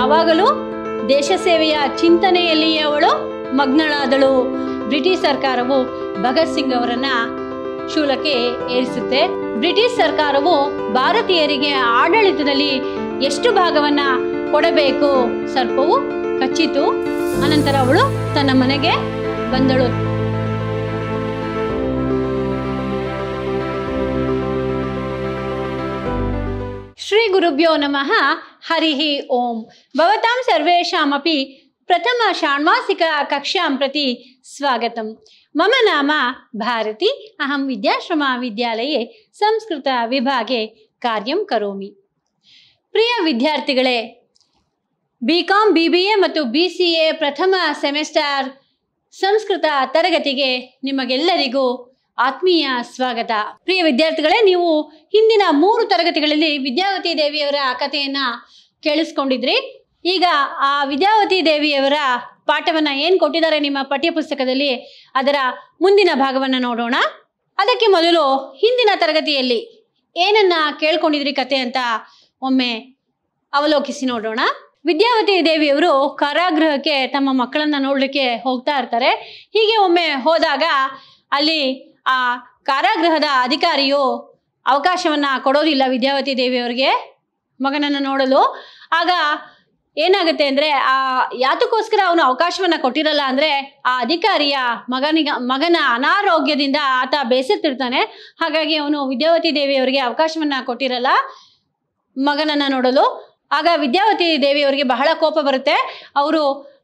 ಯಾವಾಗಲೂ ದೇಶ ಸೇವೆಯ ಚಿಂತನೆಯಲ್ಲಿಯೇ ಅವಳು ಮಗ್ನಳಾದಳು ಬ್ರಿಟಿಷ್ ಸರ್ಕಾರವು ಭಗತ್ ಸಿಂಗ್ ಅವರನ್ನ ಶೂಲಕ್ಕೆ ಏರಿಸುತ್ತೆ ಬ್ರಿಟಿಷ್ ಸರ್ಕಾರವು ಭಾರತೀಯರಿಗೆ ಆಡಳಿತದಲ್ಲಿ ಎಷ್ಟು ಭಾಗವನ್ನ ಕೊಡಬೇಕು ಸರ್ಪವು ಕಚ್ಚಿತು ಅನಂತರ ಅವಳು ತನ್ನ ಮನೆಗೆ ಬಂದಳು श्रीगुरुभ्यो नमः हरिः ॐ भवतां सर्वेषामपि प्रथमषाण्मासिककक्षां प्रति स्वागतं मम नाम भारती अहम विद्याश्रम विद्यालय संस्कृत ಕರೋಮಿ ಪ್ರಿಯ ವಿದ್ಯಾರ್ಥಿಗಳೇ प्रिय ಕಾಮ್ ಬಿ ಬಿ ಎ ಮತ್ತು ಬಿ ಸಿ ಎ ಪ್ರಥಮ ಸೆಮಿಸ್ಟರ್ ಸಂಸ್ಕೃತ ಆತ್ಮೀಯ ಸ್ವಾಗತ ಪ್ರಿಯ ವಿದ್ಯಾರ್ಥಿಗಳೇ ನೀವು ಹಿಂದಿನ ಮೂರು ತರಗತಿಗಳಲ್ಲಿ ವಿದ್ಯಾವತಿ ದೇವಿಯವರ ಕಥೆಯನ್ನ ಕೇಳಿಸ್ಕೊಂಡಿದ್ರಿ ಈಗ ಆ ವಿದ್ಯಾವತಿ ದೇವಿಯವರ ಪಾಠವನ್ನ ಏನ್ ಕೊಟ್ಟಿದ್ದಾರೆ ನಿಮ್ಮ ಪಠ್ಯಪುಸ್ತಕದಲ್ಲಿ ಅದರ ಮುಂದಿನ ಭಾಗವನ್ನ ನೋಡೋಣ ಅದಕ್ಕೆ ಮೊದಲು ಹಿಂದಿನ ತರಗತಿಯಲ್ಲಿ ಏನನ್ನ ಕೇಳ್ಕೊಂಡಿದ್ರಿ ಕತೆ ಅಂತ ಒಮ್ಮೆ ಅವಲೋಕಿಸಿ ನೋಡೋಣ ವಿದ್ಯಾವತಿ ದೇವಿಯವರು ಕಾರಾಗೃಹಕ್ಕೆ ತಮ್ಮ ಮಕ್ಕಳನ್ನ ನೋಡ್ಲಿಕ್ಕೆ ಹೋಗ್ತಾ ಇರ್ತಾರೆ ಹೀಗೆ ಒಮ್ಮೆ ಹೋದಾಗ ಅಲ್ಲಿ ಆ ಕಾರಾಗೃಹದ ಅಧಿಕಾರಿಯು ಅವಕಾಶವನ್ನ ಕೊಡೋದಿಲ್ಲ ವಿದ್ಯಾವತಿ ದೇವಿಯವರಿಗೆ ಮಗನನ್ನು ನೋಡಲು ಆಗ ಏನಾಗುತ್ತೆ ಅಂದ್ರೆ ಆ ಯಾತಕ್ಕೋಸ್ಕರ ಅವನು ಅವಕಾಶವನ್ನ ಕೊಟ್ಟಿರಲ್ಲ ಅಂದ್ರೆ ಆ ಅಧಿಕಾರಿಯ ಮಗನಿಗ ಮಗನ ಅನಾರೋಗ್ಯದಿಂದ ಆತ ಬೇಸತ್ತಿರ್ತಾನೆ ಹಾಗಾಗಿ ಅವನು ವಿದ್ಯಾವತಿ ದೇವಿಯವರಿಗೆ ಅವಕಾಶವನ್ನ ಕೊಟ್ಟಿರಲ್ಲ ಮಗನನ್ನ ನೋಡಲು ಆಗ ವಿದ್ಯಾವತಿ ದೇವಿಯವರಿಗೆ ಬಹಳ ಕೋಪ ಬರುತ್ತೆ ಅವರು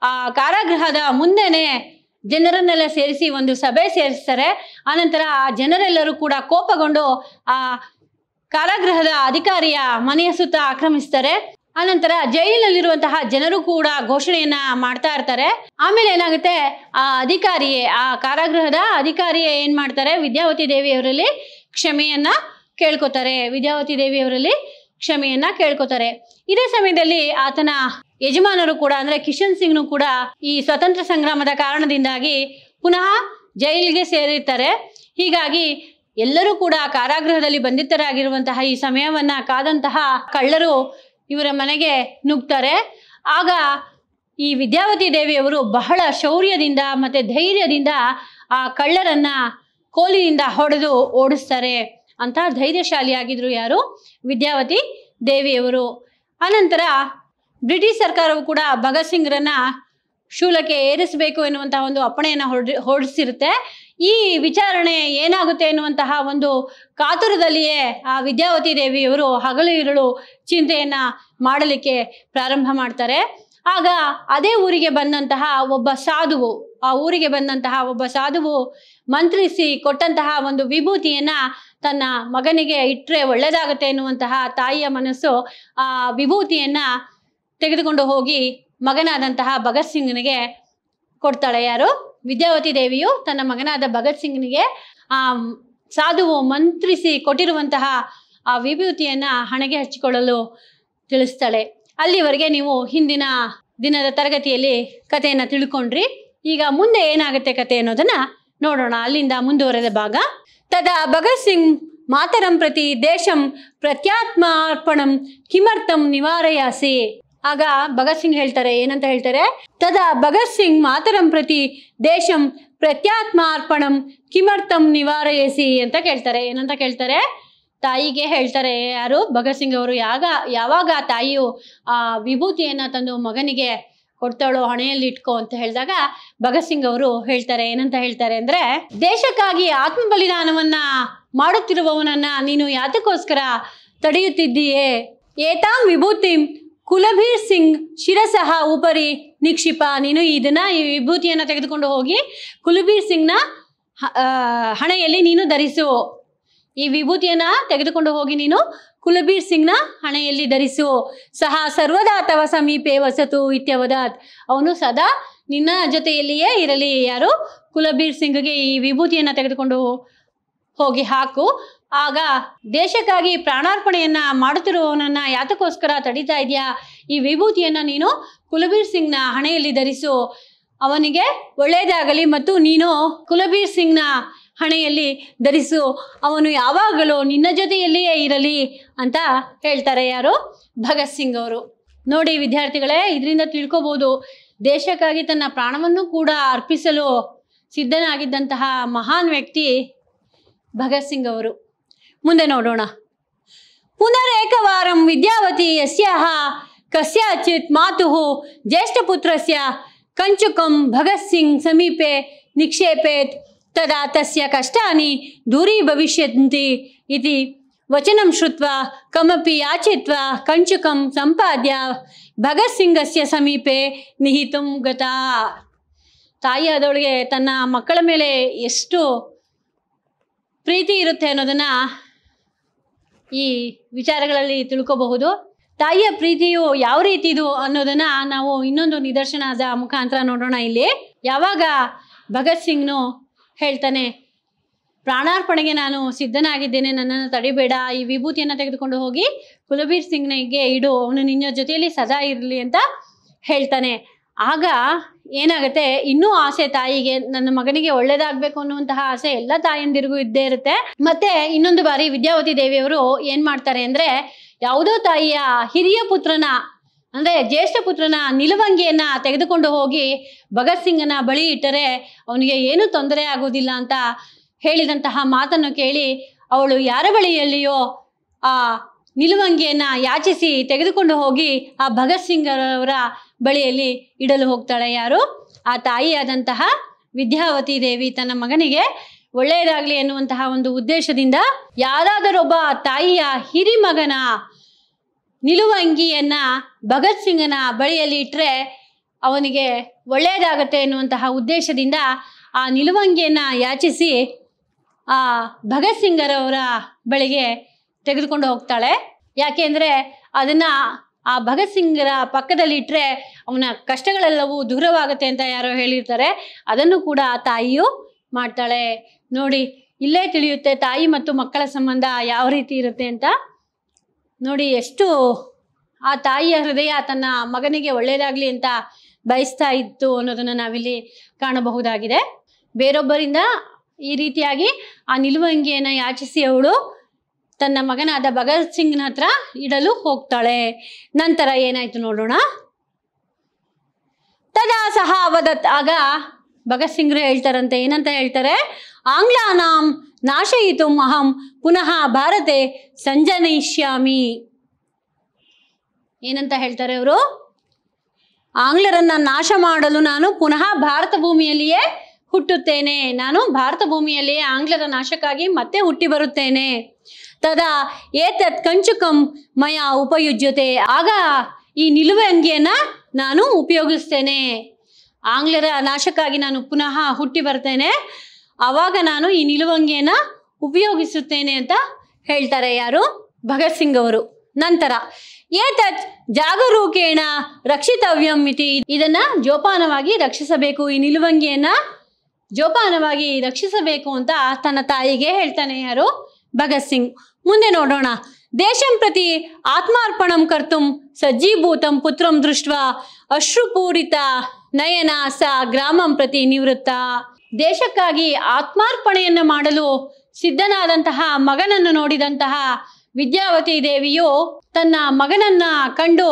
ಆ ಕಾರಾಗೃಹದ ಮುಂದೆನೆ ಜನರನ್ನೆಲ್ಲ ಸೇರಿಸಿ ಒಂದು ಸಭೆ ಸೇರಿಸ್ತಾರೆ ಆನಂತರ ಆ ಜನರೆಲ್ಲರೂ ಕೂಡ ಕೋಪಗೊಂಡು ಆ ಕಾರಾಗೃಹದ ಅಧಿಕಾರಿಯ ಮನೆಯ ಸುತ್ತ ಆಕ್ರಮಿಸ್ತಾರೆ ಆನಂತರ ಜೈಲಿನಲ್ಲಿರುವಂತಹ ಜನರು ಕೂಡ ಘೋಷಣೆಯನ್ನ ಮಾಡ್ತಾ ಇರ್ತಾರೆ ಆಮೇಲೆ ಏನಾಗುತ್ತೆ ಆ ಅಧಿಕಾರಿಯೇ ಆ ಕಾರಾಗೃಹದ ಅಧಿಕಾರಿಯೇ ಏನ್ ಮಾಡ್ತಾರೆ ವಿದ್ಯಾವತಿ ದೇವಿಯವರಲ್ಲಿ ಕ್ಷಮೆಯನ್ನ ಕೇಳ್ಕೊತಾರೆ ವಿದ್ಯಾವತಿ ದೇವಿಯವರಲ್ಲಿ ಕ್ಷಮೆಯನ್ನ ಕೇಳ್ಕೊತಾರೆ ಇದೇ ಸಮಯದಲ್ಲಿ ಆತನ ಯಜಮಾನರು ಕೂಡ ಅಂದ್ರೆ ಕಿಶನ್ ಸಿಂಗ್ನು ಕೂಡ ಈ ಸ್ವತಂತ್ರ ಸಂಗ್ರಾಮದ ಕಾರಣದಿಂದಾಗಿ ಪುನಃ ಜೈಲಿಗೆ ಸೇರಿರ್ತಾರೆ ಹೀಗಾಗಿ ಎಲ್ಲರೂ ಕೂಡ ಕಾರಾಗೃಹದಲ್ಲಿ ಬಂಧಿತರಾಗಿರುವಂತಹ ಈ ಸಮಯವನ್ನ ಕಾದಂತಹ ಕಳ್ಳರು ಇವರ ಮನೆಗೆ ನುಗ್ತಾರೆ ಆಗ ಈ ವಿದ್ಯಾವತಿ ದೇವಿಯವರು ಬಹಳ ಶೌರ್ಯದಿಂದ ಮತ್ತೆ ಧೈರ್ಯದಿಂದ ಆ ಕಳ್ಳರನ್ನ ಕೋಲಿನಿಂದ ಹೊಡೆದು ಓಡಿಸ್ತಾರೆ ಅಂತ ಧೈರ್ಯಶಾಲಿಯಾಗಿದ್ರು ಯಾರು ವಿದ್ಯಾವತಿ ದೇವಿಯವರು ಅನಂತರ ಬ್ರಿಟಿಷ್ ಸರ್ಕಾರವು ಕೂಡ ಭಗತ್ ಸಿಂಗ್ರನ್ನ ಶೂಲಕ್ಕೆ ಏರಿಸಬೇಕು ಎನ್ನುವಂತಹ ಒಂದು ಅಪ್ಪಣೆಯನ್ನ ಹೊರಡಿ ಹೊರಡಿಸಿರುತ್ತೆ ಈ ವಿಚಾರಣೆ ಏನಾಗುತ್ತೆ ಎನ್ನುವಂತಹ ಒಂದು ಕಾತುರದಲ್ಲಿಯೇ ಆ ವಿದ್ಯಾವತಿ ದೇವಿಯವರು ಹಗಲು ಇರುಳು ಚಿಂತೆಯನ್ನ ಮಾಡಲಿಕ್ಕೆ ಪ್ರಾರಂಭ ಮಾಡ್ತಾರೆ ಆಗ ಅದೇ ಊರಿಗೆ ಬಂದಂತಹ ಒಬ್ಬ ಸಾಧುವು ಆ ಊರಿಗೆ ಬಂದಂತಹ ಒಬ್ಬ ಸಾಧುವು ಮಂತ್ರಿಸಿ ಕೊಟ್ಟಂತಹ ಒಂದು ವಿಭೂತಿಯನ್ನ ತನ್ನ ಮಗನಿಗೆ ಇಟ್ಟರೆ ಒಳ್ಳೆಯದಾಗುತ್ತೆ ಎನ್ನುವಂತಹ ತಾಯಿಯ ಮನಸ್ಸು ಆ ವಿಭೂತಿಯನ್ನ ತೆಗೆದುಕೊಂಡು ಹೋಗಿ ಮಗನಾದಂತಹ ಭಗತ್ ಸಿಂಗ್ನಿಗೆ ಕೊಡ್ತಾಳೆ ಯಾರು ವಿದ್ಯಾವತಿ ದೇವಿಯು ತನ್ನ ಮಗನಾದ ಭಗತ್ ಸಿಂಗ್ನಿಗೆ ಆ ಸಾಧುವು ಮಂತ್ರಿಸಿ ಕೊಟ್ಟಿರುವಂತಹ ಆ ವಿಭೂತಿಯನ್ನ ಹಣೆಗೆ ಹಚ್ಚಿಕೊಳ್ಳಲು ತಿಳಿಸ್ತಾಳೆ ಅಲ್ಲಿವರೆಗೆ ನೀವು ಹಿಂದಿನ ದಿನದ ತರಗತಿಯಲ್ಲಿ ಕಥೆಯನ್ನು ತಿಳ್ಕೊಂಡ್ರಿ ಈಗ ಮುಂದೆ ಏನಾಗುತ್ತೆ ಕತೆ ಅನ್ನೋದನ್ನ ನೋಡೋಣ ಅಲ್ಲಿಂದ ಮುಂದುವರೆದ ಭಾಗ ತದಾ ಭಗತ್ ಸಿಂಗ್ ಮಾತರಂ ಪ್ರತಿ ದೇಶಂ ಪ್ರತ್ಯಾತ್ಮಾರ್ಪಣಂ ಕಿಮರ್ಥಂ ನಿವಾರಯಾಸಿ ಆಗ ಭಗತ್ ಸಿಂಗ್ ಹೇಳ್ತಾರೆ ಏನಂತ ಹೇಳ್ತಾರೆ ತದ ಭಗತ್ ಸಿಂಗ್ ಮಾತರಂ ಪ್ರತಿ ದೇಶಂ ಪ್ರತ್ಯಾತ್ಮ ಅರ್ಪಣಂ ಕಿಮರ್ಥಂ ನಿವಾರಯಸಿ ಅಂತ ಕೇಳ್ತಾರೆ ಏನಂತ ಕೇಳ್ತಾರೆ ತಾಯಿಗೆ ಹೇಳ್ತಾರೆ ಯಾರು ಭಗತ್ ಸಿಂಗ್ ಅವರು ಯಾಗ ಯಾವಾಗ ತಾಯಿಯು ಆ ವಿಭೂತಿಯನ್ನ ತಂದು ಮಗನಿಗೆ ಕೊಡ್ತಾಳೋ ಹಣೆಯಲ್ಲಿ ಇಟ್ಕೋ ಅಂತ ಹೇಳಿದಾಗ ಭಗತ್ ಸಿಂಗ್ ಅವರು ಹೇಳ್ತಾರೆ ಏನಂತ ಹೇಳ್ತಾರೆ ಅಂದ್ರೆ ದೇಶಕ್ಕಾಗಿ ಆತ್ಮ ಬಲಿದಾನವನ್ನ ಮಾಡುತ್ತಿರುವವನನ್ನ ನೀನು ಯಾತಕ್ಕೋಸ್ಕರ ತಡೆಯುತ್ತಿದ್ದೀಯೇ ಏತಾಂ ವಿಭೂತಿ ಕುಲಭೀರ್ ಸಿಂಗ್ ಶಿರಸಹ ಉಪರಿ ನಿಕ್ಷಿಪ ನೀನು ಇದನ್ನ ಈ ವಿಭೂತಿಯನ್ನು ತೆಗೆದುಕೊಂಡು ಹೋಗಿ ಕುಲಭೀರ್ ಸಿಂಗ್ನ ಹಣೆಯಲ್ಲಿ ನೀನು ಧರಿಸು ಈ ವಿಭೂತಿಯನ್ನ ತೆಗೆದುಕೊಂಡು ಹೋಗಿ ನೀನು ಕುಲಬೀರ್ ಸಿಂಗ್ನ ಹಣೆಯಲ್ಲಿ ಧರಿಸು ಸಹ ಸರ್ವದಾ ಅಥವಾ ಸಮೀಪೆ ವಸತು ಇತ್ಯವದಾತ್ ಅವನು ಸದಾ ನಿನ್ನ ಜೊತೆಯಲ್ಲಿಯೇ ಇರಲಿ ಯಾರು ಕುಲಬೀರ್ ಸಿಂಗ್ಗೆ ಈ ವಿಭೂತಿಯನ್ನ ತೆಗೆದುಕೊಂಡು ಹೋಗಿ ಹಾಕು ಆಗ ದೇಶಕ್ಕಾಗಿ ಪ್ರಾಣಾರ್ಪಣೆಯನ್ನ ಮಾಡುತ್ತಿರುವವನನ್ನ ಯಾತಕ್ಕೋಸ್ಕರ ತಡಿತಾ ಇದೆಯಾ ಈ ವಿಭೂತಿಯನ್ನ ನೀನು ಕುಲಬೀರ್ ಸಿಂಗ್ನ ಹಣೆಯಲ್ಲಿ ಧರಿಸು ಅವನಿಗೆ ಒಳ್ಳೆಯದಾಗಲಿ ಮತ್ತು ನೀನು ಕುಲಬೀರ್ ಸಿಂಗ್ನ ಹಣೆಯಲ್ಲಿ ಧರಿಸು ಅವನು ಯಾವಾಗಲೂ ನಿನ್ನ ಜೊತೆಯಲ್ಲಿಯೇ ಇರಲಿ ಅಂತ ಹೇಳ್ತಾರೆ ಯಾರು ಭಗತ್ ಸಿಂಗ್ ಅವರು ನೋಡಿ ವಿದ್ಯಾರ್ಥಿಗಳೇ ಇದರಿಂದ ತಿಳ್ಕೋಬಹುದು ದೇಶಕ್ಕಾಗಿ ತನ್ನ ಪ್ರಾಣವನ್ನು ಕೂಡ ಅರ್ಪಿಸಲು ಸಿದ್ಧನಾಗಿದ್ದಂತಹ ಮಹಾನ್ ವ್ಯಕ್ತಿ ಭಗತ್ ಸಿಂಗ್ ಅವರು ಮುಂದೆ ನೋಡೋಣ ಪುನರೇಕವಾರಂ ವಿದ್ಯಾವತಿ ಯಸ್ಯಾಹ ಕಸ್ಯಾಚಿತ್ ಮಾತು ಜ್ಯೇಷ್ಠಪುತ್ರಸ್ಯ ಕಂಚುಕಂ ಭಗತ್ ಸಿಂಗ್ ಸಮೀಪೆ ನಿಕ್ಷೇಪೇತ್ ತದಾ ತಸ್ಯ ಕಷ್ಟಾನಿ ದೂರೀ ಭವಿಷ್ಯಂತಿ ಇತಿ ವಚನ ಶ್ರುತ್ವ ಕಮಪಿ ಯಾಚಿತ್ವ ಕಂಚುಕಂ ಸಂಪಾದ್ಯ ಭಗತ್ ಸಿಂಗಸ್ಯ ಸಮೀಪೆ ನಿಹಿತುಂ ಗತ ತಾಯಿ ಆದವಳಿಗೆ ತನ್ನ ಮಕ್ಕಳ ಮೇಲೆ ಎಷ್ಟು ಪ್ರೀತಿ ಇರುತ್ತೆ ಅನ್ನೋದನ್ನು ಈ ವಿಚಾರಗಳಲ್ಲಿ ತಿಳ್ಕೋಬಹುದು ತಾಯಿಯ ಪ್ರೀತಿಯು ಯಾವ ರೀತಿ ಇದು ಅನ್ನೋದನ್ನ ನಾವು ಇನ್ನೊಂದು ನಿದರ್ಶನದ ಮುಖಾಂತರ ನೋಡೋಣ ಇಲ್ಲಿ ಯಾವಾಗ ಭಗತ್ ಸಿಂಗ್ನು ಹೇಳ್ತಾನೆ ಪ್ರಾಣಾರ್ಪಣೆಗೆ ನಾನು ಸಿದ್ಧನಾಗಿದ್ದೇನೆ ನನ್ನನ್ನು ತಡಿಬೇಡ ಈ ವಿಭೂತಿಯನ್ನು ತೆಗೆದುಕೊಂಡು ಹೋಗಿ ಕುಲಬೀರ್ ಸಿಂಗ್ನಿಗೆ ಇಡು ಅವನು ನಿನ್ನ ಜೊತೆಯಲ್ಲಿ ಸದಾ ಇರಲಿ ಅಂತ ಹೇಳ್ತಾನೆ ಆಗ ಏನಾಗುತ್ತೆ ಇನ್ನೂ ಆಸೆ ತಾಯಿಗೆ ನನ್ನ ಮಗನಿಗೆ ಒಳ್ಳೇದಾಗ್ಬೇಕು ಅನ್ನುವಂತಹ ಆಸೆ ಎಲ್ಲ ತಾಯಂದಿರಿಗೂ ಇದ್ದೇ ಇರುತ್ತೆ ಮತ್ತೆ ಇನ್ನೊಂದು ಬಾರಿ ವಿದ್ಯಾವತಿ ದೇವಿಯವರು ಏನ್ ಮಾಡ್ತಾರೆ ಅಂದ್ರೆ ಯಾವುದೋ ತಾಯಿಯ ಹಿರಿಯ ಪುತ್ರನ ಅಂದ್ರೆ ಜ್ಯೇಷ್ಠ ಪುತ್ರನ ನಿಲುವಂಗಿಯನ್ನ ತೆಗೆದುಕೊಂಡು ಹೋಗಿ ಭಗತ್ ಸಿಂಗನ ಬಳಿ ಇಟ್ಟರೆ ಅವನಿಗೆ ಏನು ತೊಂದರೆ ಆಗೋದಿಲ್ಲ ಅಂತ ಹೇಳಿದಂತಹ ಮಾತನ್ನು ಕೇಳಿ ಅವಳು ಯಾರ ಬಳಿಯಲ್ಲಿಯೋ ಆ ನಿಲುವಂಗಿಯನ್ನ ಯಾಚಿಸಿ ತೆಗೆದುಕೊಂಡು ಹೋಗಿ ಆ ಭಗತ್ ಸಿಂಗ್ ಬಳಿಯಲ್ಲಿ ಇಡಲು ಹೋಗ್ತಾಳೆ ಯಾರು ಆ ತಾಯಿಯಾದಂತಹ ವಿದ್ಯಾವತಿ ದೇವಿ ತನ್ನ ಮಗನಿಗೆ ಒಳ್ಳೆಯದಾಗ್ಲಿ ಎನ್ನುವಂತಹ ಒಂದು ಉದ್ದೇಶದಿಂದ ಯಾರಾದರೊಬ್ಬ ತಾಯಿಯ ಹಿರಿ ಮಗನ ನಿಲುವಂಗಿಯನ್ನ ಭಗತ್ ಸಿಂಗನ ಬಳಿಯಲ್ಲಿ ಇಟ್ಟರೆ ಅವನಿಗೆ ಒಳ್ಳೆಯದಾಗತ್ತೆ ಎನ್ನುವಂತಹ ಉದ್ದೇಶದಿಂದ ಆ ನಿಲುವಂಗಿಯನ್ನ ಯಾಚಿಸಿ ಆ ಭಗತ್ ಸಿಂಗರವರ ಬಳಿಗೆ ತೆಗೆದುಕೊಂಡು ಹೋಗ್ತಾಳೆ ಯಾಕೆಂದ್ರೆ ಅದನ್ನ ಆ ಭಗತ್ ಸಿಂಗ್ರ ಪಕ್ಕದಲ್ಲಿ ಇಟ್ಟರೆ ಅವನ ಕಷ್ಟಗಳೆಲ್ಲವೂ ದೂರವಾಗುತ್ತೆ ಅಂತ ಯಾರೋ ಹೇಳಿರ್ತಾರೆ ಅದನ್ನು ಕೂಡ ಆ ತಾಯಿಯು ಮಾಡ್ತಾಳೆ ನೋಡಿ ಇಲ್ಲೇ ತಿಳಿಯುತ್ತೆ ತಾಯಿ ಮತ್ತು ಮಕ್ಕಳ ಸಂಬಂಧ ಯಾವ ರೀತಿ ಇರುತ್ತೆ ಅಂತ ನೋಡಿ ಎಷ್ಟು ಆ ತಾಯಿಯ ಹೃದಯ ತನ್ನ ಮಗನಿಗೆ ಒಳ್ಳೇದಾಗ್ಲಿ ಅಂತ ಬಯಸ್ತಾ ಇತ್ತು ಅನ್ನೋದನ್ನ ನಾವಿಲ್ಲಿ ಕಾಣಬಹುದಾಗಿದೆ ಬೇರೊಬ್ಬರಿಂದ ಈ ರೀತಿಯಾಗಿ ಆ ನಿಲುವಂಗಿಯನ್ನು ಯಾಚಿಸಿ ಅವಳು ತನ್ನ ಮಗನಾದ ಭಗತ್ ಸಿಂಗ್ನ ಹತ್ರ ಇಡಲು ಹೋಗ್ತಾಳೆ ನಂತರ ಏನಾಯ್ತು ನೋಡೋಣ ತದಾ ಸಹ ಅವದತ್ ಆಗ ಭಗತ್ ಸಿಂಗ್ರು ಹೇಳ್ತಾರಂತೆ ಏನಂತ ಹೇಳ್ತಾರೆ ಆಂಗ್ಲಾನಾಂ ನಾಶಯಿತು ಅಹಂ ಪುನಃ ಭಾರತೆ ಸಂಜನಯಿಷ್ಯಾಮಿ ಏನಂತ ಹೇಳ್ತಾರೆ ಅವರು ಆಂಗ್ಲರನ್ನ ನಾಶ ಮಾಡಲು ನಾನು ಪುನಃ ಭಾರತ ಭೂಮಿಯಲ್ಲಿಯೇ ಹುಟ್ಟುತ್ತೇನೆ ನಾನು ಭಾರತ ಭೂಮಿಯಲ್ಲಿಯೇ ಆಂಗ್ಲರ ನಾಶಕ್ಕಾಗಿ ಮತ್ತೆ ಹುಟ್ಟಿ ಬರುತ್ತೇನೆ ತದಾ ಏತತ್ ಕಂಚುಕಂ ಮಯ ಉಪಯುಜ್ಯತೆ ಆಗ ಈ ನಿಲುವೆ ನಾನು ಉಪಯೋಗಿಸ್ತೇನೆ ಆಂಗ್ಲರ ನಾಶಕ್ಕಾಗಿ ನಾನು ಪುನಃ ಹುಟ್ಟಿ ಬರ್ತೇನೆ ಅವಾಗ ನಾನು ಈ ನಿಲುವಂಗಿಯನ್ನ ಉಪಯೋಗಿಸುತ್ತೇನೆ ಅಂತ ಹೇಳ್ತಾರೆ ಯಾರು ಭಗತ್ ಸಿಂಗ್ ಅವರು ನಂತರ ಏತತ್ ಜಾಗರೂಕೇಣ ರಕ್ಷಿತವ್ಯಂ ಇತಿ ಇದನ್ನ ಜೋಪಾನವಾಗಿ ರಕ್ಷಿಸಬೇಕು ಈ ನಿಲುವಂಗಿಯನ್ನ ಜೋಪಾನವಾಗಿ ರಕ್ಷಿಸಬೇಕು ಅಂತ ತನ್ನ ತಾಯಿಗೆ ಹೇಳ್ತಾನೆ ಯಾರು ಭಗತ್ ಸಿಂಗ್ ಮುಂದೆ ನೋಡೋಣ ದೇಶಂ ಪ್ರತಿ ಆತ್ಮಾರ್ಪಣಂ ಕರ್ತು ಸಜ್ಜೀಭೂತಂ ಪುತ್ರಂ ದೃಷ್ಟ ಅಶ್ರುಪೂರಿತ ನಯನ ಸ ಗ್ರಾಮಂ ಪ್ರತಿ ನಿವೃತ್ತ ದೇಶಕ್ಕಾಗಿ ಆತ್ಮಾರ್ಪಣೆಯನ್ನು ಮಾಡಲು ಸಿದ್ಧನಾದಂತಹ ಮಗನನ್ನು ನೋಡಿದಂತಹ ವಿದ್ಯಾವತಿ ದೇವಿಯು ತನ್ನ ಮಗನನ್ನ ಕಂಡು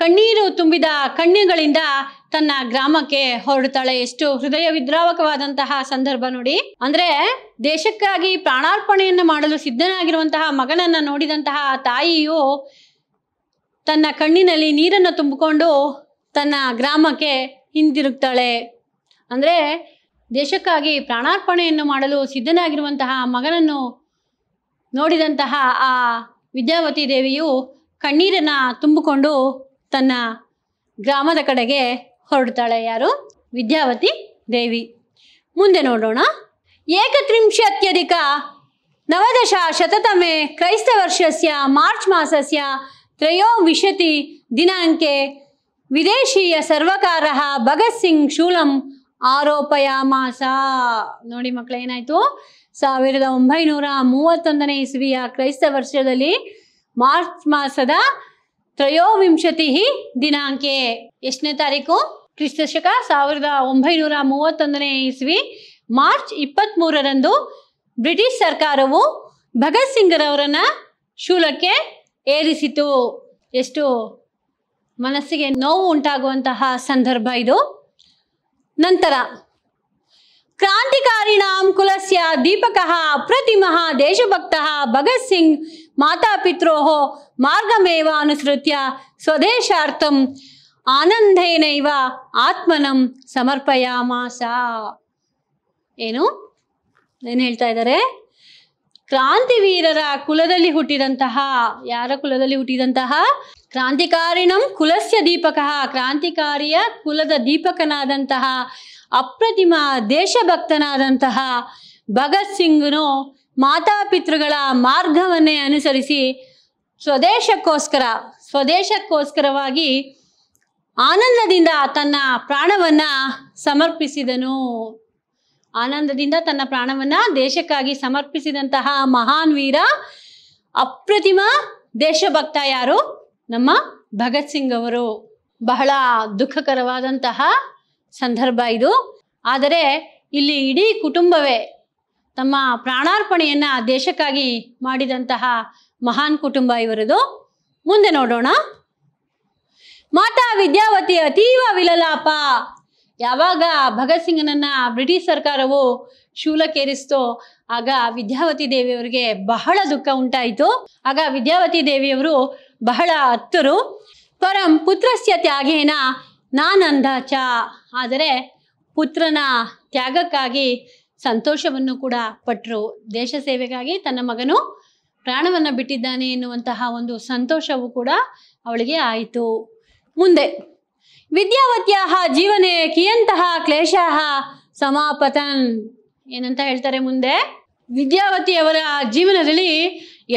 ಕಣ್ಣೀರು ತುಂಬಿದ ಕಣ್ಣುಗಳಿಂದ ತನ್ನ ಗ್ರಾಮಕ್ಕೆ ಹೊರಡ್ತಾಳೆ ಎಷ್ಟು ಹೃದಯ ವಿದ್ರಾವಕವಾದಂತಹ ಸಂದರ್ಭ ನೋಡಿ ಅಂದ್ರೆ ದೇಶಕ್ಕಾಗಿ ಪ್ರಾಣಾರ್ಪಣೆಯನ್ನು ಮಾಡಲು ಸಿದ್ಧನಾಗಿರುವಂತಹ ಮಗನನ್ನ ನೋಡಿದಂತಹ ತಾಯಿಯು ತನ್ನ ಕಣ್ಣಿನಲ್ಲಿ ನೀರನ್ನು ತುಂಬಿಕೊಂಡು ತನ್ನ ಗ್ರಾಮಕ್ಕೆ ಹಿಂದಿರುಗ್ತಾಳೆ ಅಂದ್ರೆ ದೇಶಕ್ಕಾಗಿ ಪ್ರಾಣಾರ್ಪಣೆಯನ್ನು ಮಾಡಲು ಸಿದ್ಧನಾಗಿರುವಂತಹ ಮಗನನ್ನು ನೋಡಿದಂತಹ ಆ ವಿದ್ಯಾವತಿ ದೇವಿಯು ಕಣ್ಣೀರನ್ನ ತುಂಬಿಕೊಂಡು ತನ್ನ ಗ್ರಾಮದ ಕಡೆಗೆ ಹೊರಡ್ತಾಳೆ ಯಾರು ವಿದ್ಯಾವತಿ ದೇವಿ ಮುಂದೆ ನೋಡೋಣ ಏಕತ್ರಿಂಶತ್ಯಧಿಕ ನವದಶ ಶತತಮೆ ವರ್ಷಸ್ಯ ಮಾರ್ಚ್ ಮಾಸಸ್ಯ ತ್ರಯೋವಿಶತಿ ದಿನಾಂಕೆ ವಿದೇಶೀಯ ಸರ್ವಕಾರ ಭಗತ್ ಸಿಂಗ್ ಶೂಲಂ ಆರೋಪಯಾಮಾಸ ನೋಡಿ ಮಕ್ಕಳು ಏನಾಯ್ತು ಸಾವಿರದ ಒಂಬೈನೂರ ಮೂವತ್ತೊಂದನೇ ಇಸ್ವಿಯ ಕ್ರೈಸ್ತ ವರ್ಷದಲ್ಲಿ ಮಾರ್ಚ್ ಮಾಸದ ತ್ರಯೋವಿಂಶತಿ ದಿನಾಂಕೆ ಎಷ್ಟನೇ ತಾರೀಕು ಕ್ರಿಸ್ತಶಕ ಸಾವಿರದ ಒಂಬೈನೂರ ಮೂವತ್ತೊಂದನೇ ಇಸ್ವಿ ಮಾರ್ಚ್ ಇಪ್ಪತ್ತ್ ಮೂರರಂದು ಬ್ರಿಟಿಷ್ ಸರ್ಕಾರವು ಭಗತ್ ಸಿಂಗ್ರವರನ್ನ ಶೂಲಕ್ಕೆ ಏರಿಸಿತು ಎಷ್ಟು ಮನಸ್ಸಿಗೆ ನೋವು ಉಂಟಾಗುವಂತಹ ಸಂದರ್ಭ ಇದು ನಂತರ ಕ್ರಾಂತಿಕಾರಿಣಾಂ ಕುಲಸ್ಯ ದೀಪಕಃ ಅಪ್ರತಿಮಃ ದೇಶಭಕ್ತಃ ಭಗತ್ ಸಿಂಗ್ ಮಾತಾಪಿತ್ರೋ ಮಾರ್ಗಮೇವ ಅನುಸೃತ್ಯ ಸ್ವದೇಶಾರ್ಥಂ ಆನಂದೇನೈವ ಆತ್ಮನಂ ಸಮರ್ಪಯಾಮಾಸ ಏನು ಏನು ಹೇಳ್ತಾ ಇದ್ದಾರೆ ಕ್ರಾಂತಿವೀರರ ಕುಲದಲ್ಲಿ ಹುಟ್ಟಿದಂತಹ ಯಾರ ಕುಲದಲ್ಲಿ ಹುಟ್ಟಿದಂತಹ ಕ್ರಾಂತಿಕಾರಿಣಂ ಕುಲಸ್ಯ ದೀಪಕ ಕ್ರಾಂತಿಕಾರಿಯ ಕುಲದ ದೀಪಕನಾದಂತಹ ಅಪ್ರತಿಮ ದೇಶಭಕ್ತನಾದಂತಹ ಭಗತ್ ಸಿಂಗ್ನು ಮಾತಾಪಿತೃಗಳ ಮಾರ್ಗವನ್ನೇ ಅನುಸರಿಸಿ ಸ್ವದೇಶಕ್ಕೋಸ್ಕರ ಸ್ವದೇಶಕ್ಕೋಸ್ಕರವಾಗಿ ಆನಂದದಿಂದ ತನ್ನ ಪ್ರಾಣವನ್ನ ಸಮರ್ಪಿಸಿದನು ಆನಂದದಿಂದ ತನ್ನ ಪ್ರಾಣವನ್ನ ದೇಶಕ್ಕಾಗಿ ಸಮರ್ಪಿಸಿದಂತಹ ಮಹಾನ್ ವೀರ ಅಪ್ರತಿಮ ದೇಶಭಕ್ತ ಯಾರು ನಮ್ಮ ಭಗತ್ ಸಿಂಗ್ ಅವರು ಬಹಳ ದುಃಖಕರವಾದಂತಹ ಸಂದರ್ಭ ಇದು ಆದರೆ ಇಲ್ಲಿ ಇಡೀ ಕುಟುಂಬವೇ ತಮ್ಮ ಪ್ರಾಣಾರ್ಪಣೆಯನ್ನ ದೇಶಕ್ಕಾಗಿ ಮಾಡಿದಂತಹ ಮಹಾನ್ ಕುಟುಂಬ ಇವರದು ಮುಂದೆ ನೋಡೋಣ ಮಾತಾ ವಿದ್ಯಾವತಿ ಅತೀವ ವಿಲಲಾಪ ಯಾವಾಗ ಭಗತ್ ಸಿಂಗ್ನನ್ನ ಬ್ರಿಟಿಷ್ ಸರ್ಕಾರವು ಶೂಲಕ್ಕೇರಿಸ್ತೋ ಆಗ ವಿದ್ಯಾವತಿ ದೇವಿಯವರಿಗೆ ಬಹಳ ದುಃಖ ಉಂಟಾಯಿತು ಆಗ ವಿದ್ಯಾವತಿ ದೇವಿಯವರು ಬಹಳ ಹತ್ತರು ಪರಂ ಪುತ್ರಸ್ಯ ತ್ಯಾಗೇನ ನಾನಂದಾಚ ಆದರೆ ಪುತ್ರನ ತ್ಯಾಗಕ್ಕಾಗಿ ಸಂತೋಷವನ್ನು ಕೂಡ ಪಟ್ಟರು ದೇಶ ಸೇವೆಗಾಗಿ ತನ್ನ ಮಗನು ಪ್ರಾಣವನ್ನು ಬಿಟ್ಟಿದ್ದಾನೆ ಎನ್ನುವಂತಹ ಒಂದು ಸಂತೋಷವೂ ಕೂಡ ಅವಳಿಗೆ ಆಯಿತು ಮುಂದೆ ವಿದ್ಯಾವತಿಯ ಜೀವನೆ ಕಿಯಂತಹ ಕ್ಲೇಶ ಸಮಾಪತನ್ ಏನಂತ ಹೇಳ್ತಾರೆ ಮುಂದೆ ವಿದ್ಯಾವತಿಯವರ ಜೀವನದಲ್ಲಿ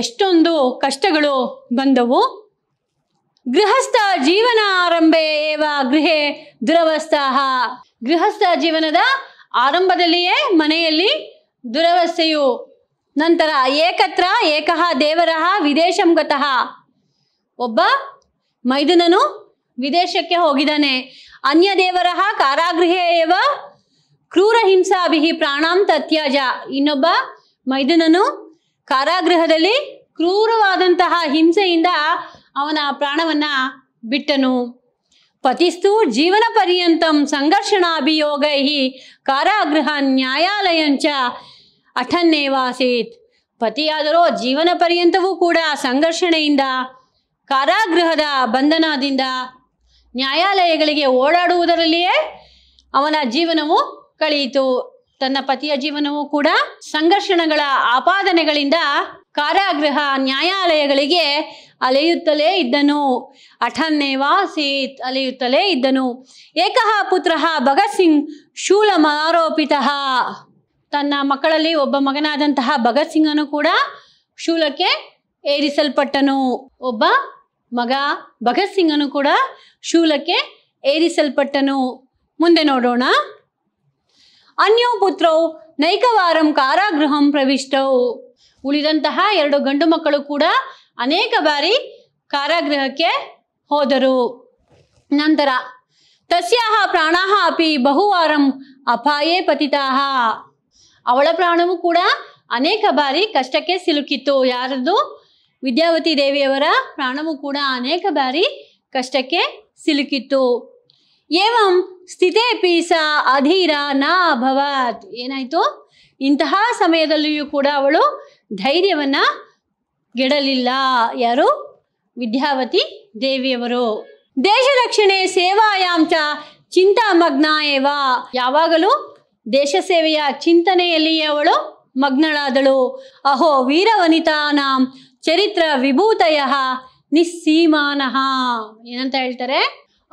ಎಷ್ಟೊಂದು ಕಷ್ಟಗಳು ಬಂದವು ಗೃಹಸ್ಥ ಜೀವನ ಆರಂಭೆ ಏವ ಗೃಹೆ ದುರವಸ್ಥಾ ಗೃಹಸ್ಥ ಜೀವನದ ಆರಂಭದಲ್ಲಿಯೇ ಮನೆಯಲ್ಲಿ ದುರವಸ್ಥೆಯು ನಂತರ ಏಕತ್ರ ಏಕಹ ದೇವರಹ ವಿದೇಶಂ ಗತಃ ಒಬ್ಬ ಮೈದುನನು ವಿದೇಶಕ್ಕೆ ಹೋಗಿದ್ದಾನೆ ಅನ್ಯ ದೇವರಹ ಕಾರಾಗೃಹೇವ ಕ್ರೂರ ಹಿಂಸಾಭಿಹಿ ಪ್ರಾಣಾಂತ ತತ್ಯಾಜ ಇನ್ನೊಬ್ಬ ಮೈದುನನು ಕಾರಾಗೃಹದಲ್ಲಿ ಕ್ರೂರವಾದಂತಹ ಹಿಂಸೆಯಿಂದ ಅವನ ಪ್ರಾಣವನ್ನ ಬಿಟ್ಟನು ಪತಿಸ್ತು ಜೀವನ ಸಂಘರ್ಷಣಾಭಿಯೋಗೈ ಸಂಘರ್ಷಣಾಭಿಯೋಗೈ ಕಾರಾಗೃಹ ನ್ಯಾಯಾಲಯಂಚ ಅಠನ್ನೇವಾಸೀತ್ ಪತಿಯಾದರೂ ಜೀವನ ಪರ್ಯಂತವೂ ಕೂಡ ಸಂಘರ್ಷಣೆಯಿಂದ ಕಾರಾಗೃಹದ ಬಂಧನದಿಂದ ನ್ಯಾಯಾಲಯಗಳಿಗೆ ಓಡಾಡುವುದರಲ್ಲಿಯೇ ಅವನ ಜೀವನವು ಕಳೆಯಿತು ತನ್ನ ಪತಿಯ ಜೀವನವೂ ಕೂಡ ಸಂಘರ್ಷಣಗಳ ಆಪಾದನೆಗಳಿಂದ ಕಾರಾಗೃಹ ನ್ಯಾಯಾಲಯಗಳಿಗೆ ಅಲೆಯುತ್ತಲೇ ಇದ್ದನು ಅಠನ್ನೇವ ಸೀತ್ ಅಲೆಯುತ್ತಲೇ ಇದ್ದನು ಏಕಃ ಪುತ್ರ ಭಗತ್ ಸಿಂಗ್ ಶೂಲ ತನ್ನ ಮಕ್ಕಳಲ್ಲಿ ಒಬ್ಬ ಮಗನಾದಂತಹ ಭಗತ್ ಅನ್ನು ಕೂಡ ಶೂಲಕ್ಕೆ ಏರಿಸಲ್ಪಟ್ಟನು ಒಬ್ಬ ಮಗ ಭಗತ್ ಅನ್ನು ಕೂಡ ಶೂಲಕ್ಕೆ ಏರಿಸಲ್ಪಟ್ಟನು ಮುಂದೆ ನೋಡೋಣ ಅನ್ಯೋ ಪುತ್ರೌ ನೈಕವಾರಂ ಕಾರಾಗೃಹಂ ಪ್ರವಿಷ್ಟವು ಉಳಿದಂತಹ ಎರಡು ಗಂಡು ಮಕ್ಕಳು ಕೂಡ ಅನೇಕ ಬಾರಿ ಕಾರಾಗೃಹಕ್ಕೆ ಹೋದರು ನಂತರ ತಸ್ಯಾಹ ಪ್ರಾಣ ಅಪಿ ಬಹುವಾರಂ ಅಪಾಯೇ ಪತಿತಾಹ ಅವಳ ಪ್ರಾಣವು ಕೂಡ ಅನೇಕ ಬಾರಿ ಕಷ್ಟಕ್ಕೆ ಸಿಲುಕಿತ್ತು ಯಾರದು ವಿದ್ಯಾವತಿ ದೇವಿಯವರ ಪ್ರಾಣವೂ ಕೂಡ ಅನೇಕ ಬಾರಿ ಕಷ್ಟಕ್ಕೆ ಸಿಲುಕಿತ್ತು ಏವಂ ಸ್ಥಿತೇ ಪೀಸ ಅಧೀರ ನ ಅಭವತ್ ಏನಾಯಿತು ಇಂತಹ ಸಮಯದಲ್ಲಿಯೂ ಕೂಡ ಅವಳು ಧೈರ್ಯವನ್ನು ಗೆಡಲಿಲ್ಲ ಯಾರು ವಿದ್ಯಾವತಿ ದೇವಿಯವರು ದೇಶ ರಕ್ಷಣೆ ಚಿಂತಾ ಚಿಂತಾಮಗ್ನ ಏವ ಯಾವಾಗಲೂ ದೇಶ ಸೇವೆಯ ಚಿಂತನೆಯಲ್ಲಿ ಅವಳು ಮಗ್ನಳಾದಳು ಅಹೋ ವೀರವನಿತಾನಾಂ ಚರಿತ್ರ ವಿಭೂತಯ ನಿಸ್ಸೀಮಾನಃ ಏನಂತ ಹೇಳ್ತಾರೆ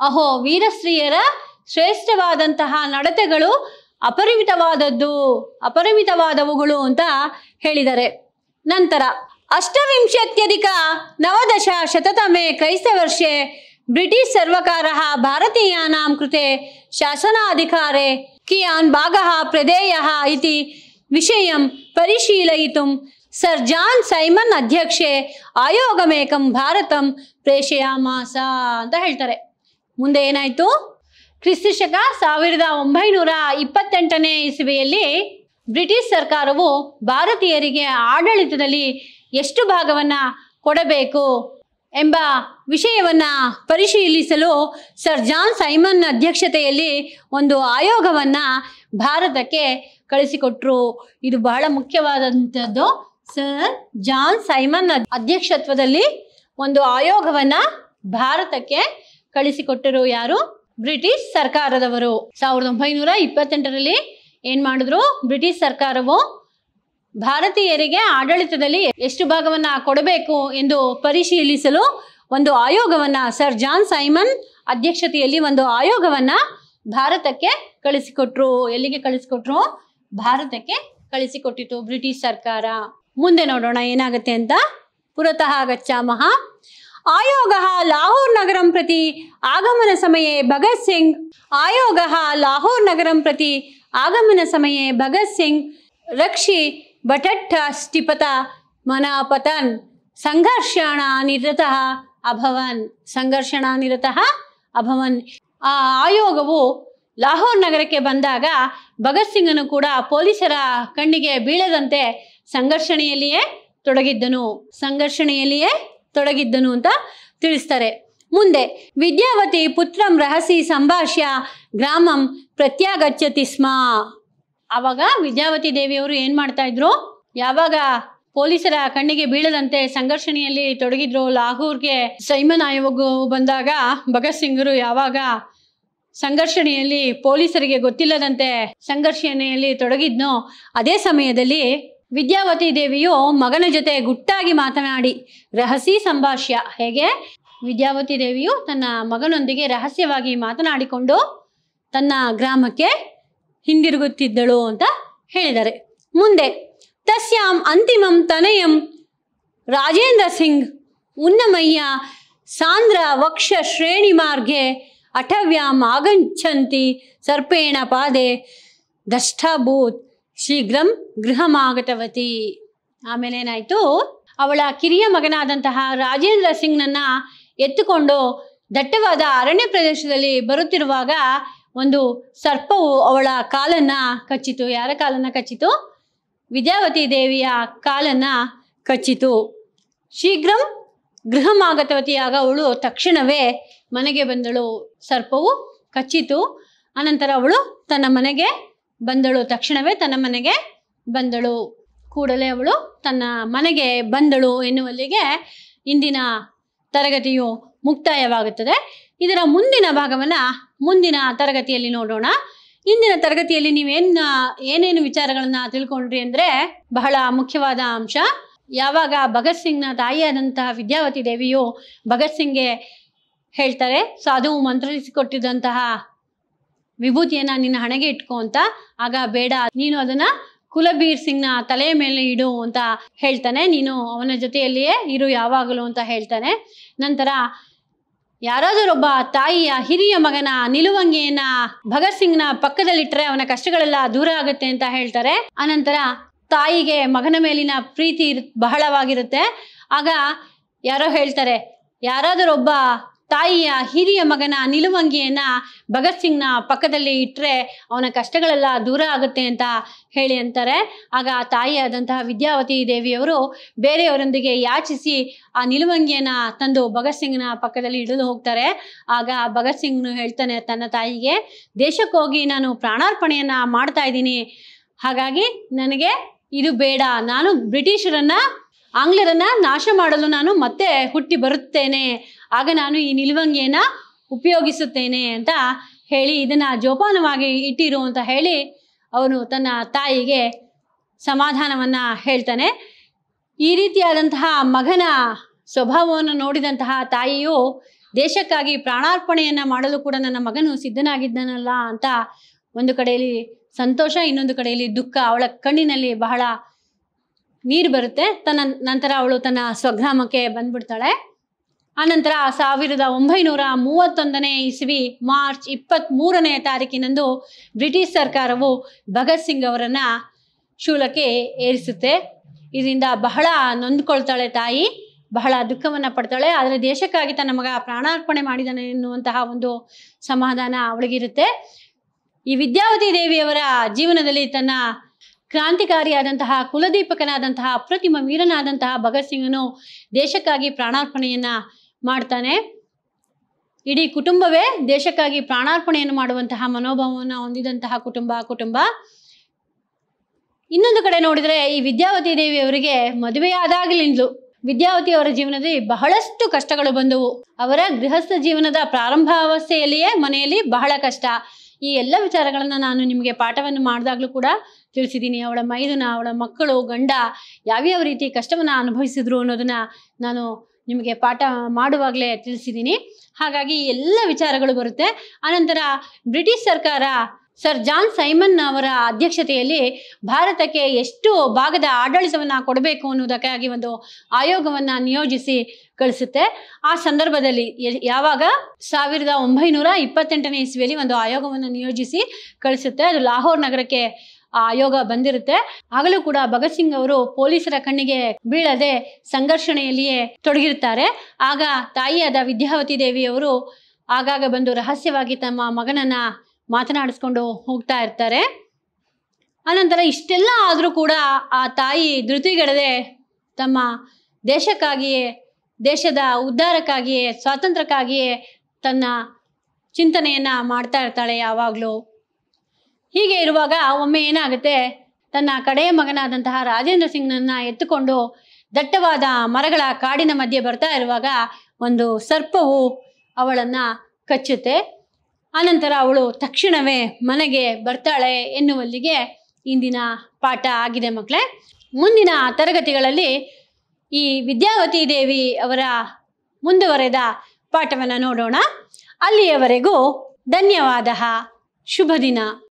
ಅಹೋ ವೀರಶ್ರೀಯರ ಶ್ರೇಷ್ಠವಾದಂತಹ ನಡತೆಗಳು ಅಪರಿಮಿತವಾದದ್ದು ಅಪರಿಮಿತವಾದವುಗಳು ಅಂತ ಹೇಳಿದರೆ ನಂತರ अष्टविंशत्यधिक ಕ್ರೈಸ್ತ ವರ್ಷೆ ಬ್ರಿಟಿಷ್ ಸರ್ವಕಾರ सर्वकारः ಭಾರತೀಯಾನಾಂ ಕೃತೆ शासनाधिकारे ಕಿಯಾನ್ ಭಾಗ ಪ್ರದೇಯ ಇತಿ ವಿಷಯ ಪರಿಶೀಲಯಿತು ಸರ್ ಜಾನ್ ಸೈಮನ್ ಅಧ್ಯಕ್ಷೆ ಆಯೋಗಮೇಕಂ ಭಾರತಂ ಪ್ರೇಷಯಾಮಾಸ ಅಂತ ಹೇಳ್ತಾರೆ ಮುಂದೆ ಏನಾಯಿತು ಶಕ ಸಾವಿರದ ಒಂಬೈನೂರ ಇಪ್ಪತ್ತೆಂಟನೇ ಇಸವಿಯಲ್ಲಿ ಬ್ರಿಟಿಷ್ ಸರ್ಕಾರವು ಭಾರತೀಯರಿಗೆ ಆಡಳಿತದಲ್ಲಿ ಎಷ್ಟು ಭಾಗವನ್ನು ಕೊಡಬೇಕು ಎಂಬ ವಿಷಯವನ್ನು ಪರಿಶೀಲಿಸಲು ಸರ್ ಜಾನ್ ಸೈಮನ್ ಅಧ್ಯಕ್ಷತೆಯಲ್ಲಿ ಒಂದು ಆಯೋಗವನ್ನು ಭಾರತಕ್ಕೆ ಕಳಿಸಿಕೊಟ್ರು ಇದು ಬಹಳ ಮುಖ್ಯವಾದಂಥದ್ದು ಸರ್ ಜಾನ್ ಸೈಮನ್ ಅಧ್ಯಕ್ಷತ್ವದಲ್ಲಿ ಒಂದು ಆಯೋಗವನ್ನು ಭಾರತಕ್ಕೆ ಕಳಿಸಿಕೊಟ್ಟರು ಯಾರು ಬ್ರಿಟಿಷ್ ಸರ್ಕಾರದವರು ಸಾವಿರದ ಒಂಬೈನೂರ ಇಪ್ಪತ್ತೆಂಟರಲ್ಲಿ ಏನು ಮಾಡಿದ್ರು ಬ್ರಿಟಿಷ್ ಸರ್ಕಾರವು ಭಾರತೀಯರಿಗೆ ಆಡಳಿತದಲ್ಲಿ ಎಷ್ಟು ಭಾಗವನ್ನು ಕೊಡಬೇಕು ಎಂದು ಪರಿಶೀಲಿಸಲು ಒಂದು ಆಯೋಗವನ್ನು ಸರ್ ಜಾನ್ ಸೈಮನ್ ಅಧ್ಯಕ್ಷತೆಯಲ್ಲಿ ಒಂದು ಆಯೋಗವನ್ನು ಭಾರತಕ್ಕೆ ಕಳಿಸಿಕೊಟ್ರು ಎಲ್ಲಿಗೆ ಕಳಿಸಿಕೊಟ್ರು ಭಾರತಕ್ಕೆ ಕಳಿಸಿಕೊಟ್ಟಿತು ಬ್ರಿಟಿಷ್ ಸರ್ಕಾರ ಮುಂದೆ ನೋಡೋಣ ಏನಾಗುತ್ತೆ ಅಂತ ಪುರತಃ ಗಚ್ಚಾಮಹ ಆಯೋಗ ಲಾಹೋರ್ ನಗರಂ ಪ್ರತಿ ಆಗಮನ ಸಮಯೇ ಭಗತ್ ಸಿಂಗ್ ಆಯೋಗ ಲಾಹೋರ್ ನಗರಂ ಪ್ರತಿ ಆಗಮನ ಸಮಯೇ ಭಗತ್ ಸಿಂಗ್ ರಕ್ಷಿ ಬಟಟ್ಟ ಸ್ಟಿಪತ ಮನಾಪತನ್ ಸಂಘರ್ಷಣ ನಿರತಃ ಅಭವನ್ ಸಂಘರ್ಷಣ ನಿರತಃ ಅಭವನ್ ಆ ಆಯೋಗವು ಲಾಹೋರ್ ನಗರಕ್ಕೆ ಬಂದಾಗ ಭಗತ್ ಸಿಂಗನು ಕೂಡ ಪೊಲೀಸರ ಕಣ್ಣಿಗೆ ಬೀಳದಂತೆ ಸಂಘರ್ಷಣೆಯಲ್ಲಿಯೇ ತೊಡಗಿದ್ದನು ಸಂಘರ್ಷಣೆಯಲ್ಲಿಯೇ ತೊಡಗಿದ್ದನು ಅಂತ ತಿಳಿಸ್ತಾರೆ ಮುಂದೆ ವಿದ್ಯಾವತಿ ಪುತ್ರಂ ರಹಸಿ ಸಂಭಾಷ್ಯ ಗ್ರಾಮಂ ಪ್ರತ್ಯಾಗಚ್ಚತಿ ಸ್ಮ ಆವಾಗ ವಿದ್ಯಾವತಿ ದೇವಿಯವರು ಏನ್ ಮಾಡ್ತಾ ಇದ್ರು ಯಾವಾಗ ಪೊಲೀಸರ ಕಣ್ಣಿಗೆ ಬೀಳದಂತೆ ಸಂಘರ್ಷಣೆಯಲ್ಲಿ ತೊಡಗಿದ್ರು ಲಾಹೋರ್ಗೆ ಸೈಮನ್ ಆಯೋಗ ಬಂದಾಗ ಭಗತ್ ಸಿಂಗರು ಯಾವಾಗ ಸಂಘರ್ಷಣೆಯಲ್ಲಿ ಪೊಲೀಸರಿಗೆ ಗೊತ್ತಿಲ್ಲದಂತೆ ಸಂಘರ್ಷಣೆಯಲ್ಲಿ ತೊಡಗಿದ್ನೋ ಅದೇ ಸಮಯದಲ್ಲಿ ವಿದ್ಯಾವತಿ ದೇವಿಯು ಮಗನ ಜೊತೆ ಗುಟ್ಟಾಗಿ ಮಾತನಾಡಿ ರಹಸ್ಯ ಸಂಭಾಷ್ಯ ಹೇಗೆ ವಿದ್ಯಾವತಿ ದೇವಿಯು ತನ್ನ ಮಗನೊಂದಿಗೆ ರಹಸ್ಯವಾಗಿ ಮಾತನಾಡಿಕೊಂಡು ತನ್ನ ಗ್ರಾಮಕ್ಕೆ ಹಿಂದಿರುಗುತ್ತಿದ್ದಳು ಅಂತ ಹೇಳಿದ್ದಾರೆ ಮುಂದೆ ತಸ್ಯಾಂ ಅಂತಿಮಂ ತನಯಂ ರಾಜೇಂದ್ರ ಸಿಂಗ್ ಉನ್ನಮಯ್ಯ ಸಾಂದ್ರ ವಕ್ಷ ಶ್ರೇಣಿ ಮಾರ್ಗೆ ಅಟವ್ಯಾಂ ಆಗಂಚಂತಿ ಸರ್ಪೇಣ ಪಾದೆ ದಷ್ಟಭೂತ್ ಶೀಘ್ರಂ ಗೃಹಮಾಗತವತಿ ಆಮೇಲೆ ಏನಾಯ್ತು ಅವಳ ಕಿರಿಯ ಮಗನಾದಂತಹ ರಾಜೇಂದ್ರ ಸಿಂಗ್ನನ್ನ ಎತ್ತುಕೊಂಡು ದಟ್ಟವಾದ ಅರಣ್ಯ ಪ್ರದೇಶದಲ್ಲಿ ಬರುತ್ತಿರುವಾಗ ಒಂದು ಸರ್ಪವು ಅವಳ ಕಾಲನ್ನ ಕಚ್ಚಿತು ಯಾರ ಕಾಲನ್ನ ಕಚ್ಚಿತು ವಿದ್ಯಾವತಿ ದೇವಿಯ ಕಾಲನ್ನ ಕಚ್ಚಿತು ಶೀಘ್ರಂ ಗೃಹಮಾಗತವತಿಯಾಗ ಅವಳು ತಕ್ಷಣವೇ ಮನೆಗೆ ಬಂದಳು ಸರ್ಪವು ಕಚ್ಚಿತು ಅನಂತರ ಅವಳು ತನ್ನ ಮನೆಗೆ ಬಂದಳು ತಕ್ಷಣವೇ ತನ್ನ ಮನೆಗೆ ಬಂದಳು ಕೂಡಲೇ ಅವಳು ತನ್ನ ಮನೆಗೆ ಬಂದಳು ಎನ್ನುವಲ್ಲಿಗೆ ಇಂದಿನ ತರಗತಿಯು ಮುಕ್ತಾಯವಾಗುತ್ತದೆ ಇದರ ಮುಂದಿನ ಭಾಗವನ್ನ ಮುಂದಿನ ತರಗತಿಯಲ್ಲಿ ನೋಡೋಣ ಇಂದಿನ ತರಗತಿಯಲ್ಲಿ ನೀವೇನ್ ಏನೇನು ವಿಚಾರಗಳನ್ನ ತಿಳ್ಕೊಂಡ್ರಿ ಅಂದ್ರೆ ಬಹಳ ಮುಖ್ಯವಾದ ಅಂಶ ಯಾವಾಗ ಭಗತ್ ಸಿಂಗ್ನ ತಾಯಿಯಾದಂತಹ ವಿದ್ಯಾವತಿ ದೇವಿಯು ಭಗತ್ ಸಿಂಗ್ಗೆ ಹೇಳ್ತಾರೆ ಸೊ ಅದು ಮಂತ್ರಿಸಿಕೊಟ್ಟಿದ್ದಂತಹ ವಿಭೂತಿಯನ್ನ ನಿನ್ನ ಹಣೆಗೆ ಇಟ್ಕೋ ಅಂತ ಆಗ ಬೇಡ ನೀನು ಅದನ್ನ ಕುಲಬೀರ್ ಸಿಂಗ್ನ ತಲೆಯ ಮೇಲೆ ಇಡು ಅಂತ ಹೇಳ್ತಾನೆ ನೀನು ಅವನ ಜೊತೆಯಲ್ಲಿಯೇ ಇರು ಯಾವಾಗಲೂ ಅಂತ ಹೇಳ್ತಾನೆ ನಂತರ ಯಾರಾದರೊಬ್ಬ ತಾಯಿಯ ಹಿರಿಯ ಮಗನ ನಿಲುವಂಗಿಯನ್ನ ಭಗತ್ ಸಿಂಗ್ನ ಪಕ್ಕದಲ್ಲಿಟ್ರೆ ಅವನ ಕಷ್ಟಗಳೆಲ್ಲ ದೂರ ಆಗುತ್ತೆ ಅಂತ ಹೇಳ್ತಾರೆ ಅನಂತರ ತಾಯಿಗೆ ಮಗನ ಮೇಲಿನ ಪ್ರೀತಿ ಬಹಳವಾಗಿರುತ್ತೆ ಆಗ ಯಾರೋ ಹೇಳ್ತಾರೆ ಯಾರಾದರೊಬ್ಬ ತಾಯಿಯ ಹಿರಿಯ ಮಗನ ನಿಲುವಂಗಿಯನ್ನ ಭಗತ್ ಸಿಂಗ್ನ ಪಕ್ಕದಲ್ಲಿ ಇಟ್ಟರೆ ಅವನ ಕಷ್ಟಗಳೆಲ್ಲ ದೂರ ಆಗುತ್ತೆ ಅಂತ ಹೇಳಿ ಅಂತಾರೆ ಆಗ ಆ ತಾಯಿಯಾದಂತಹ ವಿದ್ಯಾವತಿ ದೇವಿಯವರು ಬೇರೆಯವರೊಂದಿಗೆ ಯಾಚಿಸಿ ಆ ನಿಲುವಂಗಿಯನ್ನ ತಂದು ಭಗತ್ ಸಿಂಗ್ನ ಪಕ್ಕದಲ್ಲಿ ಇಡಲು ಹೋಗ್ತಾರೆ ಆಗ ಭಗತ್ ಸಿಂಗ್ನು ಹೇಳ್ತಾನೆ ತನ್ನ ತಾಯಿಗೆ ದೇಶಕ್ಕೋಗಿ ನಾನು ಪ್ರಾಣಾರ್ಪಣೆಯನ್ನ ಮಾಡ್ತಾ ಇದ್ದೀನಿ ಹಾಗಾಗಿ ನನಗೆ ಇದು ಬೇಡ ನಾನು ಬ್ರಿಟಿಷರನ್ನ ಆಂಗ್ಲರನ್ನ ನಾಶ ಮಾಡಲು ನಾನು ಮತ್ತೆ ಹುಟ್ಟಿ ಬರುತ್ತೇನೆ ಆಗ ನಾನು ಈ ನಿಲುವಂಗಿಯನ್ನ ಉಪಯೋಗಿಸುತ್ತೇನೆ ಅಂತ ಹೇಳಿ ಇದನ್ನ ಜೋಪಾನವಾಗಿ ಇಟ್ಟಿರು ಅಂತ ಹೇಳಿ ಅವನು ತನ್ನ ತಾಯಿಗೆ ಸಮಾಧಾನವನ್ನ ಹೇಳ್ತಾನೆ ಈ ರೀತಿಯಾದಂತಹ ಮಗನ ಸ್ವಭಾವವನ್ನು ನೋಡಿದಂತಹ ತಾಯಿಯು ದೇಶಕ್ಕಾಗಿ ಪ್ರಾಣಾರ್ಪಣೆಯನ್ನ ಮಾಡಲು ಕೂಡ ನನ್ನ ಮಗನು ಸಿದ್ಧನಾಗಿದ್ದನಲ್ಲ ಅಂತ ಒಂದು ಕಡೆಯಲ್ಲಿ ಸಂತೋಷ ಇನ್ನೊಂದು ಕಡೆಯಲ್ಲಿ ದುಃಖ ಅವಳ ಕಣ್ಣಿನಲ್ಲಿ ಬಹಳ ನೀರು ಬರುತ್ತೆ ತನ್ನ ನಂತರ ಅವಳು ತನ್ನ ಸ್ವಗ್ರಾಮಕ್ಕೆ ಬಂದ್ಬಿಡ್ತಾಳೆ ಆನಂತರ ಸಾವಿರದ ಒಂಬೈನೂರ ಮೂವತ್ತೊಂದನೇ ಇಸ್ವಿ ಮಾರ್ಚ್ ಇಪ್ಪತ್ತ್ ಮೂರನೇ ತಾರೀಕಿನಂದು ಬ್ರಿಟಿಷ್ ಸರ್ಕಾರವು ಭಗತ್ ಸಿಂಗ್ ಅವರನ್ನು ಶೂಲಕ್ಕೆ ಏರಿಸುತ್ತೆ ಇದರಿಂದ ಬಹಳ ನೊಂದ್ಕೊಳ್ತಾಳೆ ತಾಯಿ ಬಹಳ ದುಃಖವನ್ನು ಪಡ್ತಾಳೆ ಆದರೆ ದೇಶಕ್ಕಾಗಿ ತನ್ನ ಮಗ ಪ್ರಾಣಾರ್ಪಣೆ ಮಾಡಿದಾನೆ ಎನ್ನುವಂತಹ ಒಂದು ಸಮಾಧಾನ ಅವಳಿಗಿರುತ್ತೆ ಈ ವಿದ್ಯಾವತಿ ದೇವಿಯವರ ಜೀವನದಲ್ಲಿ ತನ್ನ ಕ್ರಾಂತಿಕಾರಿಯಾದಂತಹ ಕುಲದೀಪಕನಾದಂತಹ ಅಪ್ರತಿಮ ವೀರನಾದಂತಹ ಭಗತ್ ಸಿಂಗನು ದೇಶಕ್ಕಾಗಿ ಪ್ರಾಣಾರ್ಪಣೆಯನ್ನ ಮಾಡ್ತಾನೆ ಇಡೀ ಕುಟುಂಬವೇ ದೇಶಕ್ಕಾಗಿ ಪ್ರಾಣಾರ್ಪಣೆಯನ್ನು ಮಾಡುವಂತಹ ಮನೋಭಾವವನ್ನು ಹೊಂದಿದಂತಹ ಕುಟುಂಬ ಕುಟುಂಬ ಇನ್ನೊಂದು ಕಡೆ ನೋಡಿದ್ರೆ ಈ ವಿದ್ಯಾವತಿ ದೇವಿ ಅವರಿಗೆ ಮದುವೆಯಾದಾಗಲಿಂದಲೂ ವಿದ್ಯಾವತಿ ಅವರ ಜೀವನದಲ್ಲಿ ಬಹಳಷ್ಟು ಕಷ್ಟಗಳು ಬಂದವು ಅವರ ಗೃಹಸ್ಥ ಜೀವನದ ಪ್ರಾರಂಭಾವಸ್ಥೆಯಲ್ಲಿಯೇ ಮನೆಯಲ್ಲಿ ಬಹಳ ಕಷ್ಟ ಈ ಎಲ್ಲ ವಿಚಾರಗಳನ್ನು ನಾನು ನಿಮಗೆ ಪಾಠವನ್ನು ಮಾಡಿದಾಗಲೂ ಕೂಡ ತಿಳಿಸಿದ್ದೀನಿ ಅವಳ ಮೈದುನ ಅವಳ ಮಕ್ಕಳು ಗಂಡ ಯಾವ್ಯಾವ ರೀತಿ ಕಷ್ಟವನ್ನು ಅನುಭವಿಸಿದ್ರು ಅನ್ನೋದನ್ನು ನಾನು ನಿಮಗೆ ಪಾಠ ಮಾಡುವಾಗಲೇ ತಿಳಿಸಿದ್ದೀನಿ ಹಾಗಾಗಿ ಎಲ್ಲ ವಿಚಾರಗಳು ಬರುತ್ತೆ ಆನಂತರ ಬ್ರಿಟಿಷ್ ಸರ್ಕಾರ ಸರ್ ಜಾನ್ ಸೈಮನ್ ಅವರ ಅಧ್ಯಕ್ಷತೆಯಲ್ಲಿ ಭಾರತಕ್ಕೆ ಎಷ್ಟು ಭಾಗದ ಆಡಳಿತವನ್ನ ಕೊಡಬೇಕು ಅನ್ನೋದಕ್ಕಾಗಿ ಒಂದು ಆಯೋಗವನ್ನ ನಿಯೋಜಿಸಿ ಕಳಿಸುತ್ತೆ ಆ ಸಂದರ್ಭದಲ್ಲಿ ಯಾವಾಗ ಸಾವಿರದ ಒಂಬೈನೂರ ಇಪ್ಪತ್ತೆಂಟನೇ ಇಸ್ವಿಯಲ್ಲಿ ಒಂದು ಆಯೋಗವನ್ನು ನಿಯೋಜಿಸಿ ಕಳಿಸುತ್ತೆ ಅದು ಲಾಹೋರ್ ನಗರಕ್ಕೆ ಆ ಆಯೋಗ ಬಂದಿರುತ್ತೆ ಆಗಲೂ ಕೂಡ ಭಗತ್ ಸಿಂಗ್ ಅವರು ಪೊಲೀಸರ ಕಣ್ಣಿಗೆ ಬೀಳದೆ ಸಂಘರ್ಷಣೆಯಲ್ಲಿಯೇ ತೊಡಗಿರುತ್ತಾರೆ ಆಗ ತಾಯಿಯಾದ ವಿದ್ಯಾವತಿ ದೇವಿಯವರು ಆಗಾಗ ಬಂದು ರಹಸ್ಯವಾಗಿ ತಮ್ಮ ಮಗನನ್ನ ಮಾತನಾಡಿಸ್ಕೊಂಡು ಹೋಗ್ತಾ ಇರ್ತಾರೆ ಆನಂತರ ಇಷ್ಟೆಲ್ಲ ಆದರೂ ಕೂಡ ಆ ತಾಯಿ ಧೃತಿಗೆಡದೆ ತಮ್ಮ ದೇಶಕ್ಕಾಗಿಯೇ ದೇಶದ ಉದ್ಧಾರಕ್ಕಾಗಿಯೇ ಸ್ವಾತಂತ್ರ್ಯಕ್ಕಾಗಿಯೇ ತನ್ನ ಚಿಂತನೆಯನ್ನು ಮಾಡ್ತಾ ಇರ್ತಾಳೆ ಯಾವಾಗಲೂ ಹೀಗೆ ಇರುವಾಗ ಒಮ್ಮೆ ಏನಾಗುತ್ತೆ ತನ್ನ ಕಡೆಯ ಮಗನಾದಂತಹ ರಾಜೇಂದ್ರ ಸಿಂಗ್ನನ್ನ ಎತ್ತುಕೊಂಡು ದಟ್ಟವಾದ ಮರಗಳ ಕಾಡಿನ ಮಧ್ಯೆ ಬರ್ತಾ ಇರುವಾಗ ಒಂದು ಸರ್ಪವು ಅವಳನ್ನು ಕಚ್ಚುತ್ತೆ ಆನಂತರ ಅವಳು ತಕ್ಷಣವೇ ಮನೆಗೆ ಬರ್ತಾಳೆ ಎನ್ನುವಲ್ಲಿಗೆ ಇಂದಿನ ಪಾಠ ಆಗಿದೆ ಮಕ್ಕಳೇ ಮುಂದಿನ ತರಗತಿಗಳಲ್ಲಿ ಈ ವಿದ್ಯಾವತಿ ದೇವಿ ಅವರ ಮುಂದುವರೆದ ಪಾಠವನ್ನು ನೋಡೋಣ ಅಲ್ಲಿಯವರೆಗೂ ಧನ್ಯವಾದ ಶುಭ ದಿನ